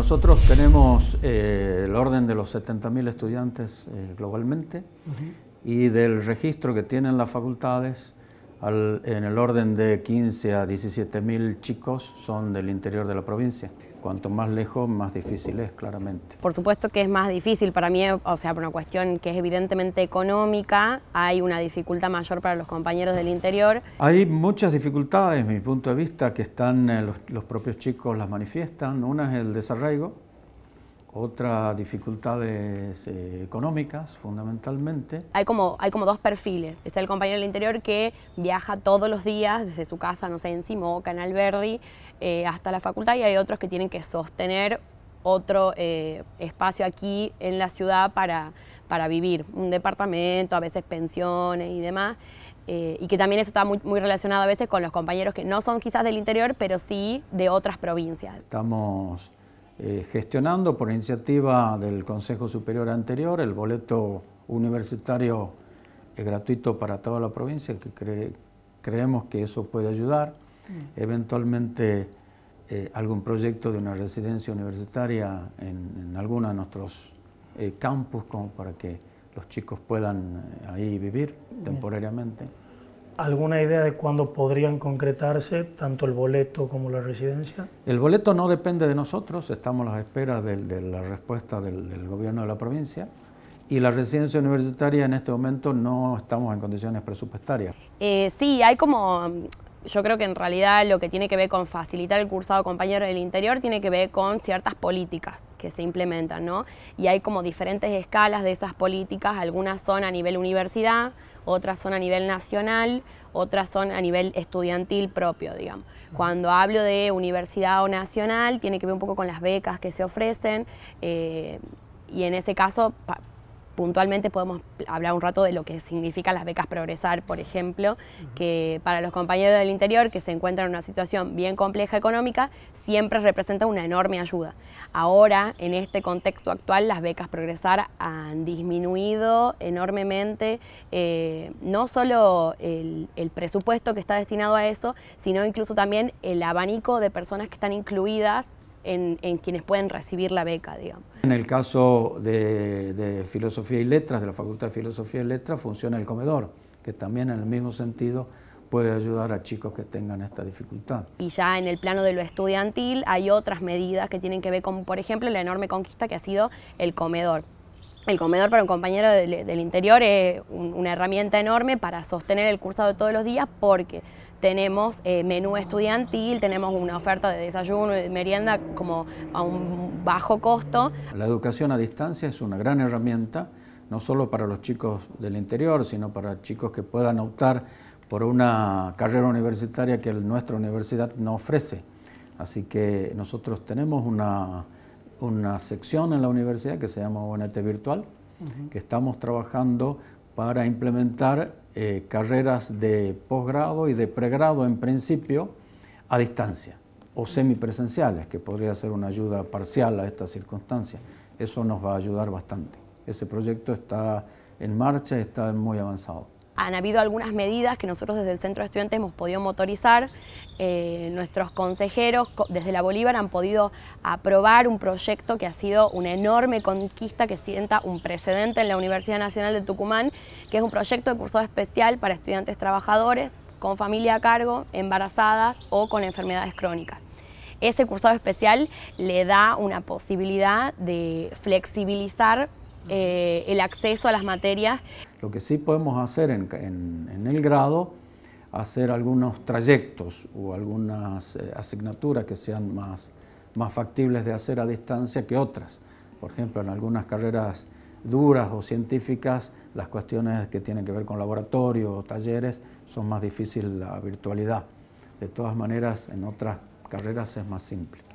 Nosotros tenemos el eh, orden de los 70.000 estudiantes eh, globalmente y del registro que tienen las facultades, en el orden de 15 a 17.000 chicos son del interior de la provincia cuanto más lejos, más difícil es, claramente. Por supuesto que es más difícil para mí, eh, o sea, por una cuestión que es evidentemente económica, hay una dificultad mayor para los compañeros del interior. Hay muchas dificultades, desde mi punto de vista, que están eh, los, propios chicos las manifiestan. Una es el desarraigo, otras dificultades eh, económicas fundamentalmente. Hay como, hay como dos perfiles. Está el compañero del interior que viaja todos los días desde su casa, no sé, en Simoca, en Alberdi, eh, hasta la facultad y hay otros que tienen que sostener otro eh, espacio aquí en la ciudad para, para vivir, un departamento, a veces pensiones y demás. y que también eso está muy, muy, relacionado a veces con los compañeros que no son quizás del interior, pero sí de otras provincias. Estamos eh, gestionando por iniciativa del Consejo Superior anterior el boleto universitario gratuito para toda la provincia, que creemos que eso puede ayudar. Mm. Eventualmente eh, algún proyecto de una residencia universitaria en, alguno de nuestros eh, campus como para que los chicos puedan ahí vivir temporariamente alguna idea de cuándo podrían concretarse tanto el boleto como la residencia? El boleto no depende de nosotros, estamos a la espera de, la respuesta del, gobierno de la provincia y la residencia universitaria en este momento no estamos en condiciones presupuestarias. Eh, sí, hay como, yo creo que en realidad lo que tiene que ver con facilitar el cursado compañero compañeros del interior tiene que ver con ciertas políticas que se implementan, ¿no? Y hay como diferentes escalas de esas políticas, algunas son a nivel universidad, otras son a nivel nacional, otras son a nivel estudiantil propio, digamos. Cuando hablo de universidad o nacional, tiene que ver un poco con las becas que se ofrecen eh, y en ese caso puntualmente podemos hablar un rato de lo que significan las becas progresar, por ejemplo, que para los compañeros del interior que se encuentran en una situación bien compleja económica, siempre representa una enorme ayuda. Ahora, en este contexto actual, las becas progresar han disminuido enormemente eh, no solo el, el presupuesto que está destinado a eso, sino incluso también el abanico de personas que están incluidas en, quienes pueden recibir la beca, digamos. En el caso de, Filosofía y Letras, de la Facultad de Filosofía y Letras, funciona el comedor, que también en el mismo sentido puede ayudar a chicos que tengan esta dificultad. Y ya en el plano de lo estudiantil hay otras medidas que tienen que ver con, por ejemplo, la enorme conquista que ha sido el comedor. El comedor para un compañero del, interior es una herramienta enorme para sostener el cursado todos los días porque tenemos eh, menú estudiantil, tenemos una oferta de desayuno y merienda como a un bajo costo. La educación a distancia es una gran herramienta, no solo para los chicos del interior, sino para chicos que puedan optar por una carrera universitaria que nuestra universidad no ofrece. Así que nosotros tenemos una, una sección en la universidad que se llama UNT Virtual, que estamos trabajando para implementar eh, carreras de posgrado y de pregrado en principio a distancia o semipresenciales, que podría ser una ayuda parcial a estas circunstancias. Eso nos va a ayudar bastante. Ese proyecto está en marcha, y está muy avanzado han habido algunas medidas que nosotros desde el Centro de Estudiantes hemos podido motorizar. Eh, nuestros consejeros desde la Bolívar han podido aprobar un proyecto que ha sido una enorme conquista que sienta un precedente en la Universidad Nacional de Tucumán, que es un proyecto de cursado especial para estudiantes trabajadores con familia a cargo, embarazadas o con enfermedades crónicas. Ese cursado especial le da una posibilidad de flexibilizar eh, el acceso a las materias lo que sí podemos hacer en, el grado, hacer algunos trayectos o algunas eh, asignaturas que sean más, más factibles de hacer a distancia que otras. Por ejemplo, en algunas carreras duras o científicas, las cuestiones que tienen que ver con laboratorio o talleres son más difíciles la virtualidad. De todas maneras, en otras carreras es más simple.